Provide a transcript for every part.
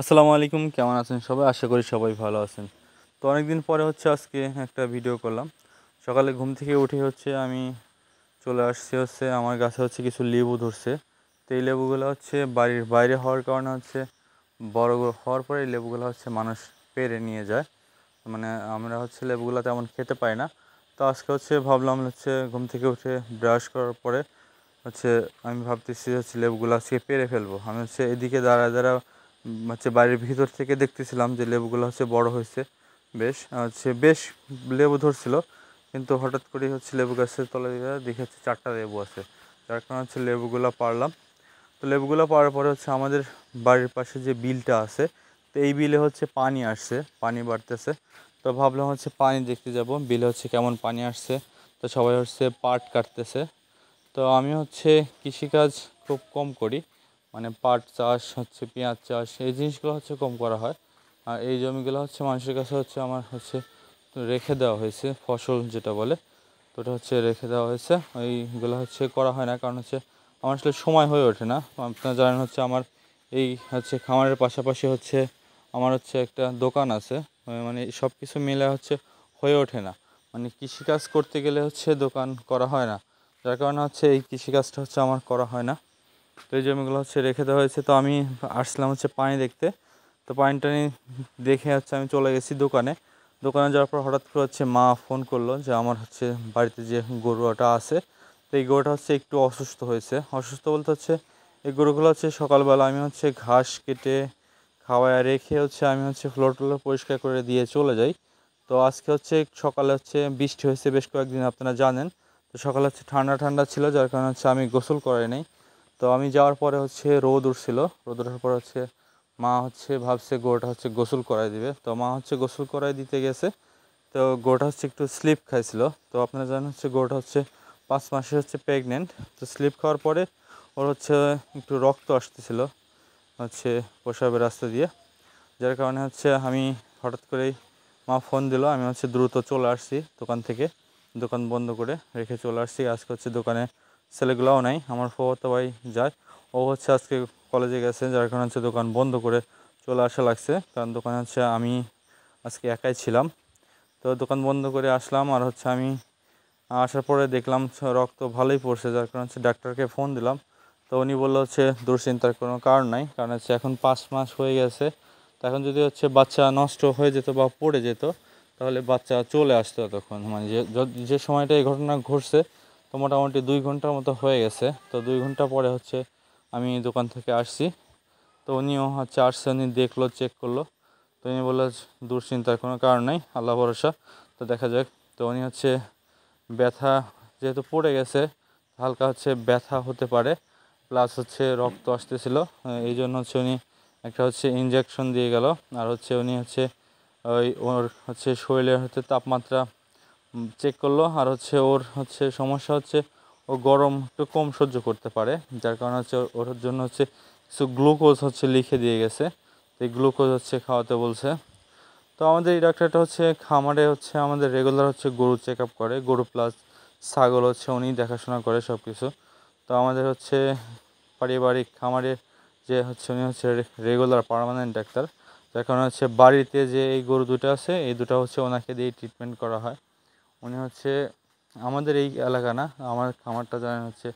আসসালামু আলাইকুম কেমন আছেন সবাই আশা করি সবাই ভালো আছেন তো অনেকদিন পরে হচ্ছে আজকে একটা ভিডিও করলাম সকালে ঘুম থেকে উঠে হচ্ছে আমি চলে আসছি হচ্ছে আমার গাছে হচ্ছে কিছু লেবু ধরছে তো এই লেবুগুলো হচ্ছে বাড়ির বাইরে হওয়ার কারণে হচ্ছে বড় হওয়ার পরে এই লেবুগুলো হচ্ছে মানুষ পেরে নিয়ে যায় মানে আমরা হচ্ছে লেবুগুলো তেমন খেতে পাই না তো আজকে হচ্ছে ভাবলাম হচ্ছে ঘুম থেকে উঠে ব্রাশ করার পরে হচ্ছে আমি ভাবতেছি হচ্ছে লেবুগুলো আজকে পেরে ফেলবো আমি হচ্ছে এদিকে দাঁড়া দাঁড়া হচ্ছে বাড়ির ভিতর থেকে দেখতেছিলাম যে লেবুগুলো হচ্ছে বড় হয়েছে বেশ হচ্ছে বেশ লেবু ধরছিল কিন্তু হঠাৎ করে হচ্ছে লেবু গাছের তলা দেখে হচ্ছে চারটা লেবু আছে যার কারণে হচ্ছে লেবুগুলো পারলাম তো লেবুগুলো পাওয়ার পরে হচ্ছে আমাদের বাড়ির পাশে যে বিলটা আছে তো এই বিলে হচ্ছে পানি আসছে পানি বাড়তেছে তো ভাবলাম হচ্ছে পানি দেখতে যাব বিলে হচ্ছে কেমন পানি আসছে তো সবাই হচ্ছে পাট কাটতেছে তো আমি হচ্ছে কৃষিকাজ খুব কম করি মানে পাট চাষ হচ্ছে পেঁয়াজ চাষ এই জিনিসগুলো হচ্ছে কম করা হয় আর এই জমিগুলো হচ্ছে মানুষের কাছে হচ্ছে আমার হচ্ছে রেখে দেওয়া হয়েছে ফসল যেটা বলে তো ওটা হচ্ছে রেখে দেওয়া হয়েছে এইগুলো হচ্ছে করা হয় না কারণ হচ্ছে আমার আসলে সময় হয়ে ওঠে না আপনারা জানেন হচ্ছে আমার এই হচ্ছে খামারের পাশাপাশি হচ্ছে আমার হচ্ছে একটা দোকান আছে মানে সব কিছু মিলে হচ্ছে হয়ে ওঠে না মানে কৃষিকাজ করতে গেলে হচ্ছে দোকান করা হয় না যার কারণে হচ্ছে এই কৃষিকাজটা হচ্ছে আমার করা হয় না তো এই জমিগুলো হচ্ছে রেখে দেওয়া হয়েছে তো আমি আসছিলাম হচ্ছে পানি দেখতে তো পানি টানি দেখে হচ্ছে আমি চলে গেছি দোকানে দোকানে যাওয়ার পর হঠাৎ করে হচ্ছে মা ফোন করলো যে আমার হচ্ছে বাড়িতে যে গরুটা আছে তো এই গরুটা হচ্ছে একটু অসুস্থ হয়েছে অসুস্থ বলতে হচ্ছে এই গরুগুলো হচ্ছে সকালবেলা আমি হচ্ছে ঘাস কেটে খাওয়ায় রেখে হচ্ছে আমি হচ্ছে ফ্লোর টোলো পরিষ্কার করে দিয়ে চলে যাই তো আজকে হচ্ছে সকালে হচ্ছে বৃষ্টি হয়েছে বেশ কয়েকদিন আপনারা জানেন তো সকালে হচ্ছে ঠান্ডা ঠান্ডা ছিল যার কারণে হচ্ছে আমি গোসল করাই নেই তো আমি যাওয়ার পরে হচ্ছে রোদ উঠছিল রোদ উঠার পর হচ্ছে মা হচ্ছে ভাবছে গোটা হচ্ছে গোসল করাই দিবে তো মা হচ্ছে গোসল করাই দিতে গেছে তো গোটা হচ্ছে একটু স্লিপ খাইছিল তো আপনারা জানেন হচ্ছে গোটা হচ্ছে পাঁচ মাসে হচ্ছে প্রেগনেন্ট তো স্লিপ খাওয়ার পরে ওর হচ্ছে একটু রক্ত আসতেছিল হচ্ছে প্রসাবের রাস্তা দিয়ে যার কারণে হচ্ছে আমি হঠাৎ করেই মা ফোন দিল আমি হচ্ছে দ্রুত চলে আসছি দোকান থেকে দোকান বন্ধ করে রেখে চলে আসছি আজকে হচ্ছে দোকানে ছেলেগুলোও নাই আমার ফোয়াতো ভাই যায় ও হচ্ছে আজকে কলেজে গেছে যার কারণে হচ্ছে দোকান বন্ধ করে চলে আসা লাগছে কারণ দোকানে হচ্ছে আমি আজকে একাই ছিলাম তো দোকান বন্ধ করে আসলাম আর হচ্ছে আমি আসার পরে দেখলাম রক্ত ভালোই পড়ছে যার কারণে হচ্ছে ডাক্তারকে ফোন দিলাম তো উনি বললো হচ্ছে দুশ্চিন্তার কোনো কারণ নাই কারণ হচ্ছে এখন পাঁচ মাস হয়ে গেছে তো এখন যদি হচ্ছে বাচ্চা নষ্ট হয়ে যেত বা পড়ে যেত তাহলে বাচ্চা চলে আসতো তখন মানে যে যে সময়টা এই ঘটনা ঘটছে তো মোটামুটি দুই ঘন্টার মতো হয়ে গেছে তো দুই ঘন্টা পরে হচ্ছে আমি দোকান থেকে আসছি তো উনিও হচ্ছে আসছে উনি দেখলো চেক করলো তো উনি বললো দুশ্চিন্তার কোনো কারণ নাই আল্লাহ ভরসা তো দেখা যাক তো উনি হচ্ছে ব্যথা যেহেতু পড়ে গেছে হালকা হচ্ছে ব্যথা হতে পারে প্লাস হচ্ছে রক্ত আসতেছিল এই জন্য হচ্ছে উনি একটা হচ্ছে ইঞ্জেকশন দিয়ে গেল আর হচ্ছে উনি হচ্ছে ওই ওর হচ্ছে শরীরের হচ্ছে তাপমাত্রা চেক করলো আর হচ্ছে ওর হচ্ছে সমস্যা হচ্ছে ও গরম একটু কম সহ্য করতে পারে যার কারণে হচ্ছে ওর জন্য হচ্ছে কিছু গ্লুকোজ হচ্ছে লিখে দিয়ে গেছে এই গ্লুকোজ হচ্ছে খাওয়াতে বলছে তো আমাদের এই ডাক্তারটা হচ্ছে খামারে হচ্ছে আমাদের রেগুলার হচ্ছে গরু চেক আপ করে গরু প্লাস ছাগল হচ্ছে উনি দেখাশোনা করে সব কিছু তো আমাদের হচ্ছে পারিবারিক খামারের যে হচ্ছে উনি হচ্ছে রেগুলার পারমানেন্ট ডাক্তার যার কারণে হচ্ছে বাড়িতে যে এই গরু দুটো আছে এই দুটো হচ্ছে ওনাকে দিয়ে ট্রিটমেন্ট করা হয় উনি হচ্ছে আমাদের এই এলাকা না আমার খামারটা জানেন হচ্ছে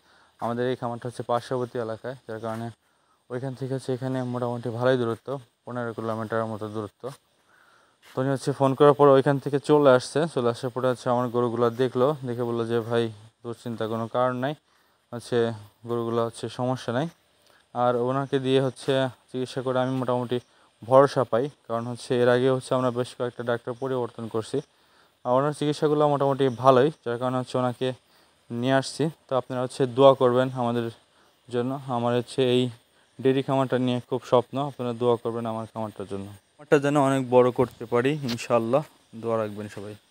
আমাদের এই খামারটা হচ্ছে পার্শ্ববর্তী এলাকায় যার কারণে ওইখান থেকে হচ্ছে এখানে মোটামুটি ভালোই দূরত্ব পনেরো কিলোমিটারের মতো দূরত্ব তো উনি হচ্ছে ফোন করার পর ওইখান থেকে চলে আসছে চলে আসার পরে হচ্ছে আমার গরুগুলো দেখলো দেখে বললো যে ভাই দুশ্চিন্তার কোনো কারণ নাই হচ্ছে গরুগুলো হচ্ছে সমস্যা নাই আর ওনাকে দিয়ে হচ্ছে চিকিৎসা করে আমি মোটামুটি ভরসা পাই কারণ হচ্ছে এর আগে হচ্ছে আমরা বেশ কয়েকটা ডাক্তার পরিবর্তন করছি ওনার চিকিৎসাগুলো মোটামুটি ভালোই যার কারণে হচ্ছে ওনাকে নিয়ে আসছি তো আপনারা হচ্ছে দোয়া করবেন আমাদের জন্য আমার হচ্ছে এই ডেরি খামারটা নিয়ে খুব স্বপ্ন আপনারা দোয়া করবেন আমার খামারটার জন্য খামারটা যেন অনেক বড় করতে পারি ইনশাল্লাহ দোয়া রাখবেন সবাই